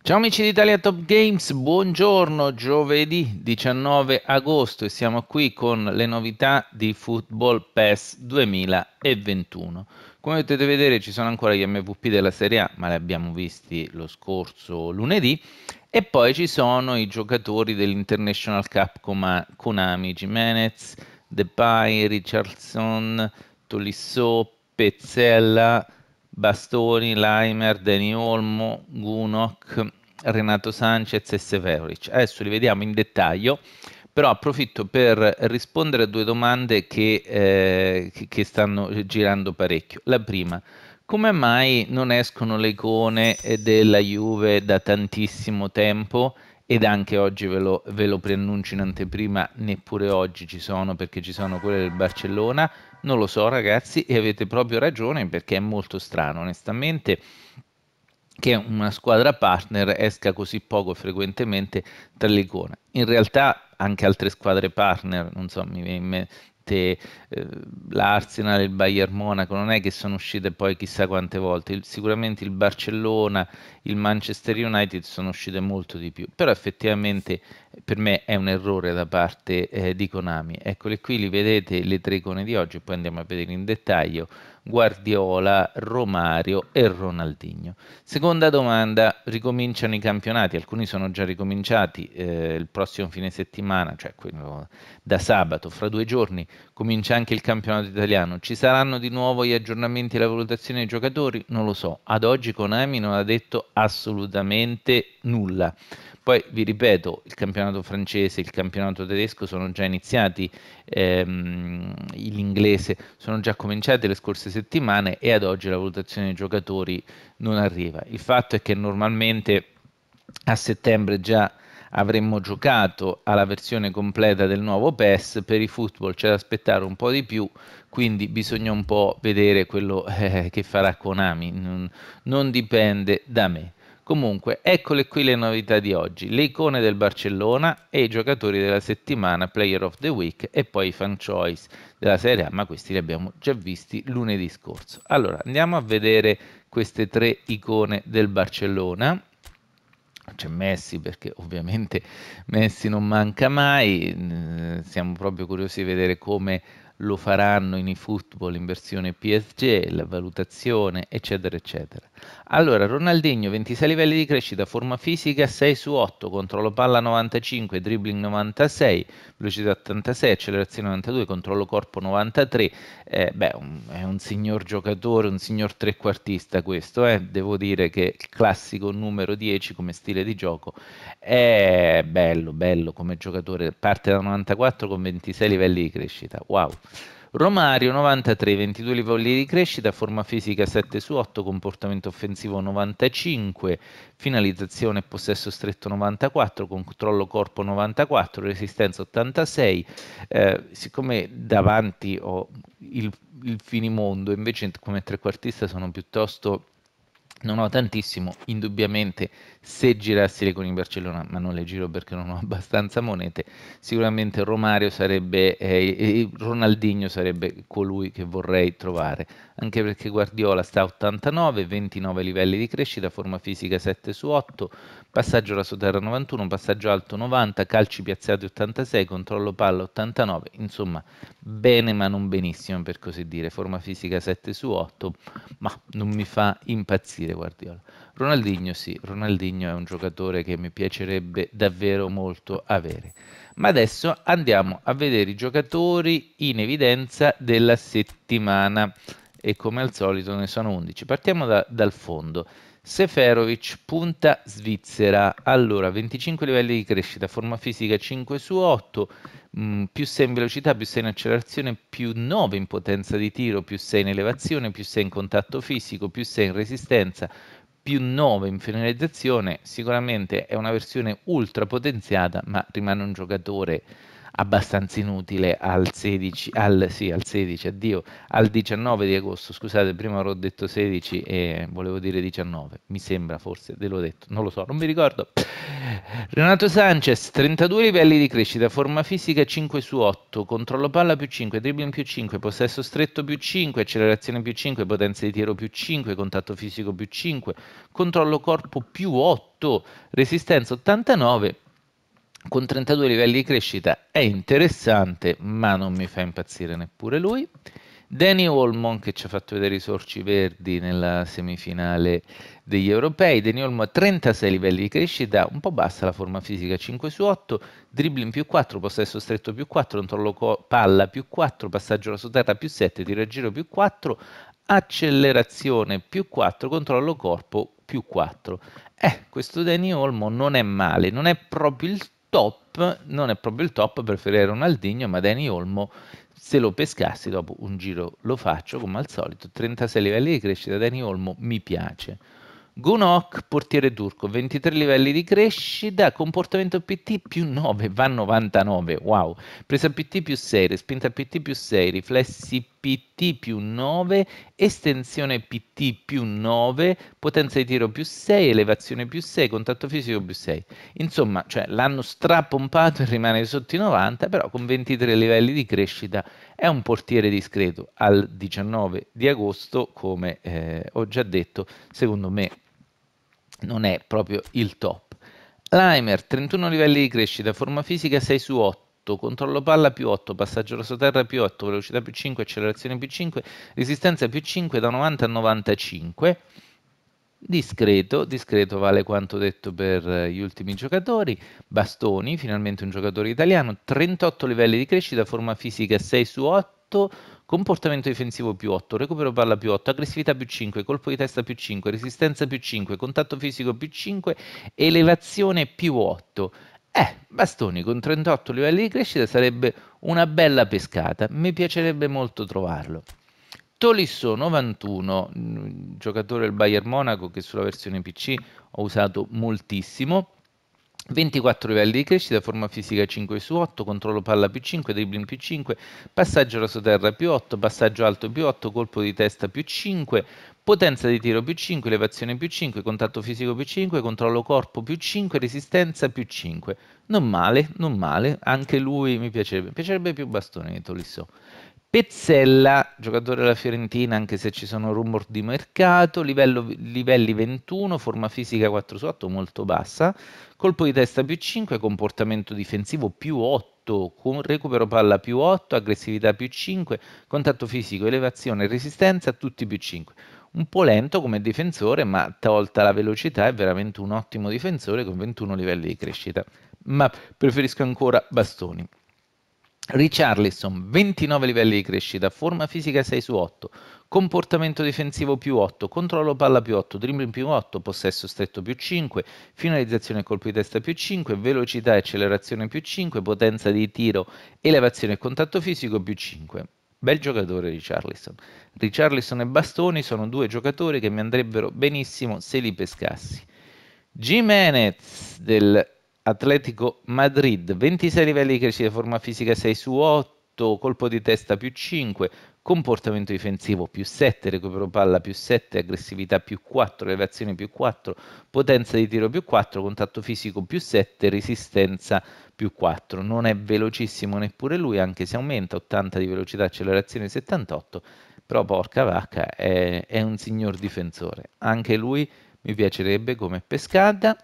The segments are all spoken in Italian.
Ciao amici di Italia Top Games, buongiorno, giovedì 19 agosto e siamo qui con le novità di Football Pass 2021. Come potete vedere ci sono ancora gli MVP della Serie A, ma li abbiamo visti lo scorso lunedì, e poi ci sono i giocatori dell'International Cup come Konami, Jimenez, Depay, Richardson, Tolisso, Pezzella, Bastoni, Laimer, Dani Olmo, Gunok, Renato Sanchez e Severovic. Adesso li vediamo in dettaglio, però approfitto per rispondere a due domande che, eh, che stanno girando parecchio. La prima, come mai non escono le icone della Juve da tantissimo tempo? ed anche oggi ve lo, ve lo preannuncio in anteprima, neppure oggi ci sono perché ci sono quelle del Barcellona, non lo so ragazzi e avete proprio ragione perché è molto strano onestamente che una squadra partner esca così poco frequentemente tra le icone. In realtà anche altre squadre partner, non so, mi viene in mente veramente eh, l'Arsenal e il Bayern Monaco non è che sono uscite poi chissà quante volte, il, sicuramente il Barcellona, il Manchester United sono uscite molto di più, però effettivamente per me è un errore da parte eh, di Konami. Eccole qui, li vedete le tre icone di oggi, poi andiamo a vedere in dettaglio Guardiola, Romario e Ronaldinho. Seconda domanda, ricominciano i campionati, alcuni sono già ricominciati eh, il prossimo fine settimana, cioè quello da sabato, fra due giorni comincia anche il campionato italiano. Ci saranno di nuovo gli aggiornamenti e la valutazione dei giocatori? Non lo so, ad oggi Konami non ha detto assolutamente nulla poi vi ripeto, il campionato francese, il campionato tedesco sono già iniziati, ehm, l'inglese sono già cominciate le scorse settimane e ad oggi la valutazione dei giocatori non arriva. Il fatto è che normalmente a settembre già avremmo giocato alla versione completa del nuovo PES, per i football c'è da aspettare un po' di più, quindi bisogna un po' vedere quello eh, che farà Konami, non, non dipende da me. Comunque, eccole qui le novità di oggi, le icone del Barcellona e i giocatori della settimana, Player of the Week e poi i fan choice della Serie A, ma questi li abbiamo già visti lunedì scorso. Allora, andiamo a vedere queste tre icone del Barcellona. C'è Messi perché ovviamente Messi non manca mai, mm, siamo proprio curiosi di vedere come lo faranno in eFootball in versione PSG, la valutazione, eccetera, eccetera. Allora, Ronaldinho, 26 livelli di crescita, forma fisica 6 su 8, controllo palla 95, dribbling 96, velocità 86, accelerazione 92, controllo corpo 93. Eh, beh, un, è un signor giocatore, un signor trequartista questo, eh. devo dire che il classico numero 10 come stile di gioco è bello, bello come giocatore, parte da 94 con 26 livelli di crescita. Wow. Romario 93, 22 livelli di crescita, forma fisica 7 su 8, comportamento offensivo 95, finalizzazione e possesso stretto 94, controllo corpo 94, resistenza 86. Eh, siccome davanti ho il, il finimondo, invece come trequartista sono piuttosto non ho tantissimo, indubbiamente se girassi le con il Barcellona, ma non le giro perché non ho abbastanza monete, sicuramente Romario sarebbe, eh, Ronaldinho sarebbe colui che vorrei trovare anche perché Guardiola sta a 89, 29 livelli di crescita, forma fisica 7 su 8, passaggio rasoterra 91, passaggio alto 90, calci piazzati 86, controllo palla 89, insomma bene ma non benissimo per così dire, forma fisica 7 su 8, ma non mi fa impazzire Guardiola. Ronaldinho sì, Ronaldinho è un giocatore che mi piacerebbe davvero molto avere. Ma adesso andiamo a vedere i giocatori in evidenza della settimana e come al solito ne sono 11. Partiamo da, dal fondo. Seferovic punta Svizzera, allora 25 livelli di crescita, forma fisica 5 su 8, mh, mm, più 6 in velocità, più 6 in accelerazione, più 9 in potenza di tiro, più 6 in elevazione, più 6 in contatto fisico, più 6 in resistenza, più 9 in finalizzazione, sicuramente è una versione ultra potenziata, ma rimane un giocatore abbastanza inutile al 16, al, sì, al 16, addio, al 19 di agosto, scusate, prima avrò detto 16 e volevo dire 19, mi sembra forse, ve l'ho detto, non lo so, non mi ricordo. Renato Sanchez, 32 livelli di crescita, forma fisica 5 su 8, controllo palla più 5, dribbling più 5, possesso stretto più 5, accelerazione più 5, potenza di tiro più 5, contatto fisico più 5, controllo corpo più 8, resistenza 89, con 32 livelli di crescita è interessante, ma non mi fa impazzire neppure lui. Danny Olmon che ci ha fatto vedere i sorci verdi nella semifinale degli europei, Danny Olmo ha 36 livelli di crescita, un po' bassa la forma fisica 5 su 8, dribbling più 4, possesso stretto più 4, controllo palla più 4, passaggio su terra più 7, tiro a giro più 4, accelerazione più 4, controllo corpo più 4. Eh, questo Danny Olmo non è male, non è proprio il top, non è proprio il top, preferirei Ronaldinho, ma Dani Olmo se lo pescassi dopo un giro lo faccio come al solito, 36 livelli di crescita, Dani Olmo mi piace. Gunok, portiere turco, 23 livelli di crescita, comportamento PT più 9, va 99, wow, presa PT più 6, respinta PT più 6, riflessi più... PT più 9, estensione PT più 9, potenza di tiro più 6, elevazione più 6, contatto fisico più 6. Insomma, cioè, l'hanno strapompato e rimane sotto i 90, però con 23 livelli di crescita è un portiere discreto. Al 19 di agosto, come eh, ho già detto, secondo me non è proprio il top. Limer, 31 livelli di crescita, forma fisica 6 su 8 8, controllo palla più 8, passaggio verso terra più 8, velocità più 5, accelerazione più 5, resistenza più 5 da 90 a 95. Discreto, discreto vale quanto detto per gli ultimi giocatori. Bastoni, finalmente un giocatore italiano, 38 livelli di crescita, forma fisica 6 su 8, comportamento difensivo più 8, recupero palla più 8, aggressività più 5, colpo di testa più 5, resistenza più 5, contatto fisico più 5, elevazione più 8. Eh, Bastoni con 38 livelli di crescita sarebbe una bella pescata, mi piacerebbe molto trovarlo. Tolisso 91, mm, giocatore del Bayern Monaco che sulla versione PC ho usato moltissimo, 24 livelli di crescita, forma fisica 5 su 8, controllo palla più 5, dribbling più 5, passaggio raso terra più 8, passaggio alto più 8, colpo di testa più 5, potenza di tiro più 5, elevazione più 5, contatto fisico più 5, controllo corpo più 5, resistenza più 5. Non male, non male, anche lui mi piacerebbe, piacerebbe più Bastoni, Tolisso. Pezzella, giocatore della Fiorentina, anche se ci sono rumor di mercato, livello, livelli 21, forma fisica 4 su 8, molto bassa, colpo di testa più 5, comportamento difensivo più 8, recupero palla più 8, aggressività più 5, contatto fisico, elevazione e resistenza, tutti più 5. Un po' lento come difensore, ma tolta la velocità è veramente un ottimo difensore con 21 livelli di crescita. Ma preferisco ancora Bastoni. Richarlison 29 livelli di crescita, forma fisica 6 su 8, comportamento difensivo più 8, controllo palla più 8, dribbling più 8, possesso stretto più 5, finalizzazione e colpo di testa più 5, velocità e accelerazione più 5, potenza di tiro, elevazione e contatto fisico più 5. Bel giocatore Richarlison. Richarlison e Bastoni sono due giocatori che mi andrebbero benissimo se li pescassi. Jimenez del Atletico Madrid, 26 livelli di crescita, forma fisica 6 su 8, colpo di testa più 5, comportamento difensivo più 7, recupero palla più 7, aggressività più 4, elevazione più 4, potenza di tiro più 4, contatto fisico più 7, resistenza più 4. Non è velocissimo neppure lui, anche se aumenta 80 di velocità, accelerazione 78, però porca vacca è, è un signor difensore. Anche lui mi piacerebbe come pescata.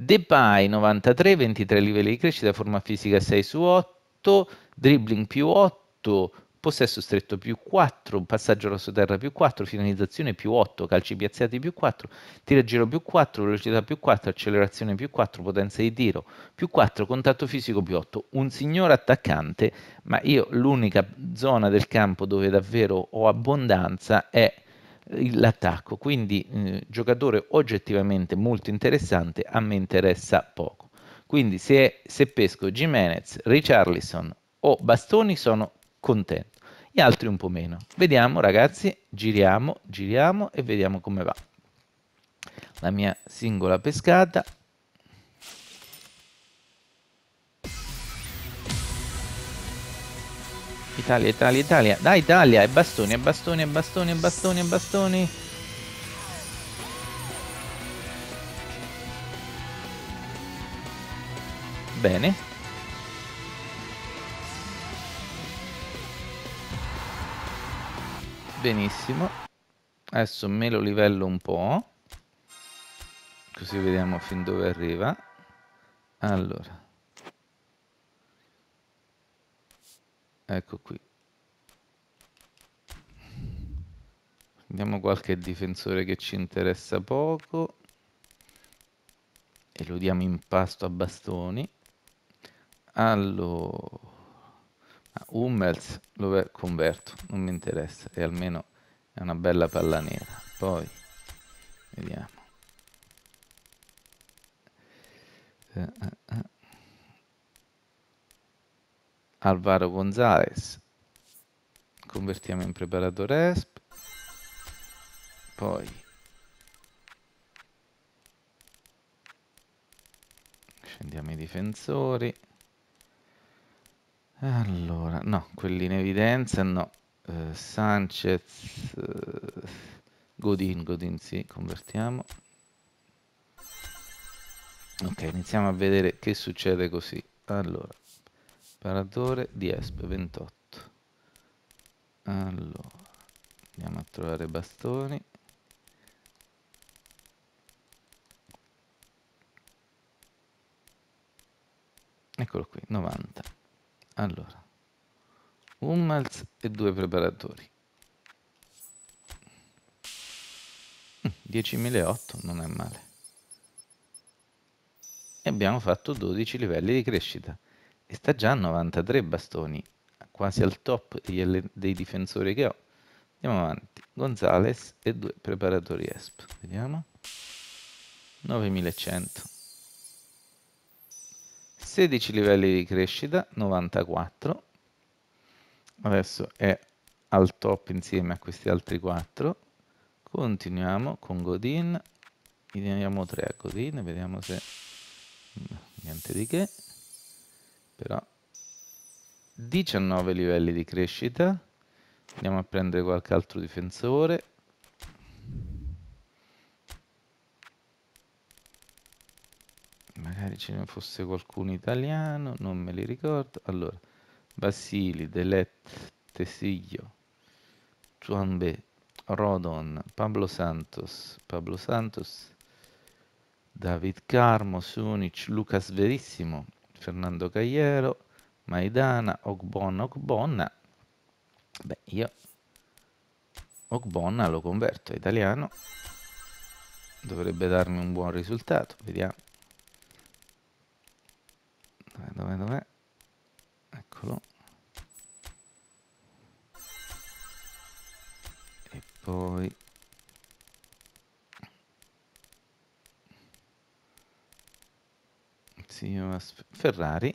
Depay 93, 23 livelli di crescita, forma fisica 6 su 8, dribbling più 8, possesso stretto più 4, passaggio rossoterra più 4, finalizzazione più 8, calci piazzati più 4, tiro a giro più 4, velocità più 4, accelerazione più 4, potenza di tiro più 4, contatto fisico più 8. Un signor attaccante, ma io l'unica zona del campo dove davvero ho abbondanza è l'attacco. Quindi mh, mm, giocatore oggettivamente molto interessante, a me interessa poco. Quindi se, se pesco Jimenez, Richarlison o Bastoni sono contento gli altri un po' meno. Vediamo ragazzi, giriamo, giriamo e vediamo come va. La mia singola pescata, Italia, Italia, Italia. Dai Italia, e bastoni, e bastoni, e bastoni, e bastoni, e bastoni. Bene. Benissimo. Adesso me lo livello un po'. Così vediamo fin dove arriva. Allora. ecco qui prendiamo qualche difensore che ci interessa poco e lo diamo in pasto a bastoni allora ah, Hummels lo converto non mi interessa e almeno è una bella palla nera poi vediamo eh, eh, eh. Alvaro Gonzalez convertiamo in preparatore ESP poi scendiamo i difensori allora no quelli in evidenza no eh, Sanchez eh, Godin Godin sì convertiamo ok iniziamo a vedere che succede così allora Sparatore di Esp 28. Allora, andiamo a trovare bastoni. Eccolo qui, 90. Allora, un malz e due preparatori. 10.008 mm, non è male. E abbiamo fatto 12 livelli di crescita e sta già a 93 bastoni, quasi al top dei difensori che ho. Andiamo avanti, Gonzales e due preparatori ESP, vediamo, 9100. 16 livelli di crescita, 94. Adesso è al top insieme a questi altri 4. Continuiamo con Godin. Gli diamo 3 a Godin, vediamo se... Mm, niente di che però 19 livelli di crescita andiamo a prendere qualche altro difensore magari ce ne fosse qualcuno italiano non me li ricordo allora Basili, Delet, Tesiglio Chuanbe, Rodon, Pablo Santos Pablo Santos David Carmo, Sunic, Lucas Verissimo Fernando Cagliero, Maidana, Ogbonna, Ogbonna. Beh, io Ogbonna lo converto a italiano. Dovrebbe darmi un buon risultato, vediamo. Dov'è, dov'è, dov'è? Eccolo. E poi bellissima Ferrari.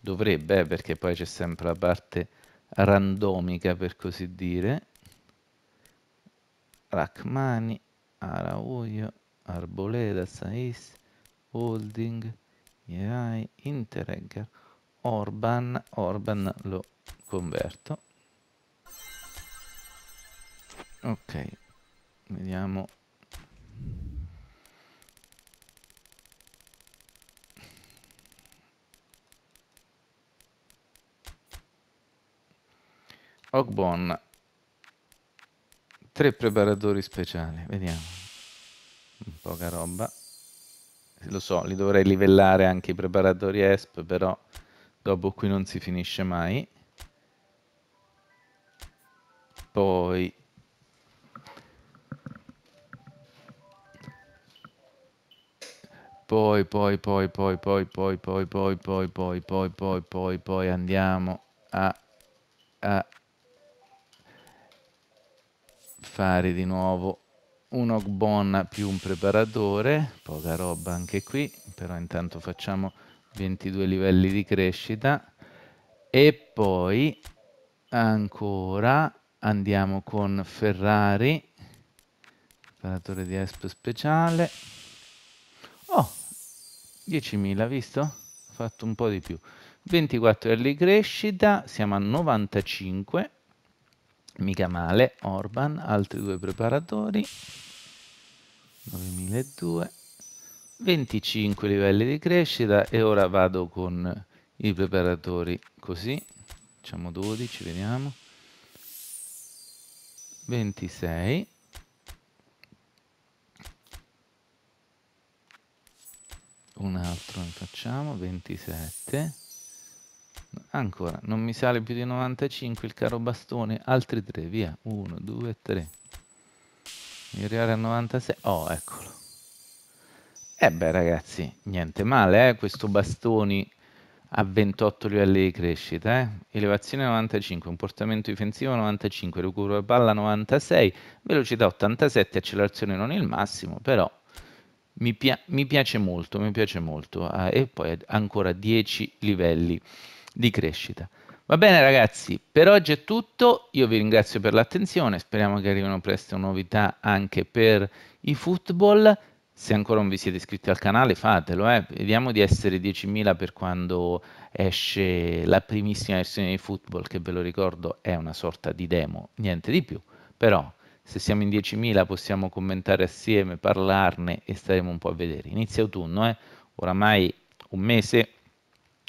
Dovrebbe, eh, perché poi c'è sempre la parte randomica, per così dire. Rachmani, Arauio, Arboleda, Saiz, Holding, Irai, Interregger, Orban, Orban lo converto. Ok, Vediamo. Ogbon. Tre preparatori speciali, vediamo. un Poca roba. Lo so, li dovrei livellare anche i preparatori ESP, però dopo qui non si finisce mai. Poi poi, poi, poi, poi, poi, poi, poi, poi, poi, poi, poi, poi, poi, poi andiamo a, fare di nuovo un Ogbon più un preparatore, poca roba anche qui, però intanto facciamo 22 livelli di crescita e poi ancora andiamo con Ferrari, preparatore di Esp speciale, 10.000, visto? Ho fatto un po' di più. 24 early crescita, siamo a 95, mica male, Orban, altri due preparatori, 9.200, 25 livelli di crescita e ora vado con i preparatori così, facciamo 12, vediamo, 26, un altro ne facciamo 27 ancora non mi sale più di 95 il caro bastone altri 3 via 1 2 3 mi arrivare a 96 oh eccolo e eh beh ragazzi niente male eh, questo bastoni a 28 livelli di crescita eh? elevazione 95 comportamento difensivo 95 recupero palla 96 velocità 87 accelerazione non il massimo però mi, pia- mi, piace molto, mi piace molto. Ah, e poi ancora 10 livelli di crescita. Va bene ragazzi, per oggi è tutto, io vi ringrazio per l'attenzione, speriamo che arrivino presto novità anche per i football, se ancora non vi siete iscritti al canale fatelo, eh. vediamo di essere 10.000 per quando esce la primissima versione di football che ve lo ricordo è una sorta di demo, niente di più, però se siamo in 10.000 possiamo commentare assieme, parlarne e staremo un po' a vedere. Inizia autunno, eh? oramai un mese,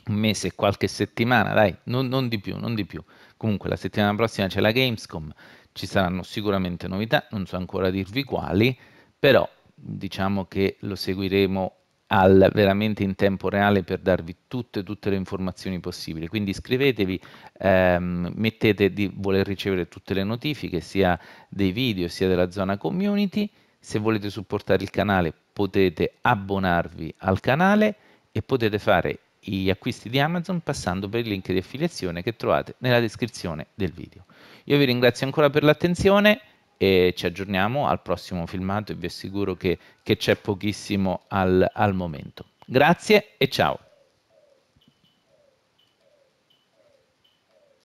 un mese e qualche settimana, dai, non, non, di più, non di più. Comunque la settimana prossima c'è la Gamescom, ci saranno sicuramente novità, non so ancora dirvi quali, però diciamo che lo seguiremo al, veramente in tempo reale per darvi tutte, tutte le informazioni possibili. Quindi iscrivetevi, ehm, mettete di voler ricevere tutte le notifiche, sia dei video sia della zona community. Se volete supportare il canale potete abbonarvi al canale e potete fare gli acquisti di Amazon passando per il link di affiliazione che trovate nella descrizione del video. Io vi ringrazio ancora per l'attenzione e ci aggiorniamo al prossimo filmato e vi assicuro che, che c'è pochissimo al, al momento. Grazie e ciao!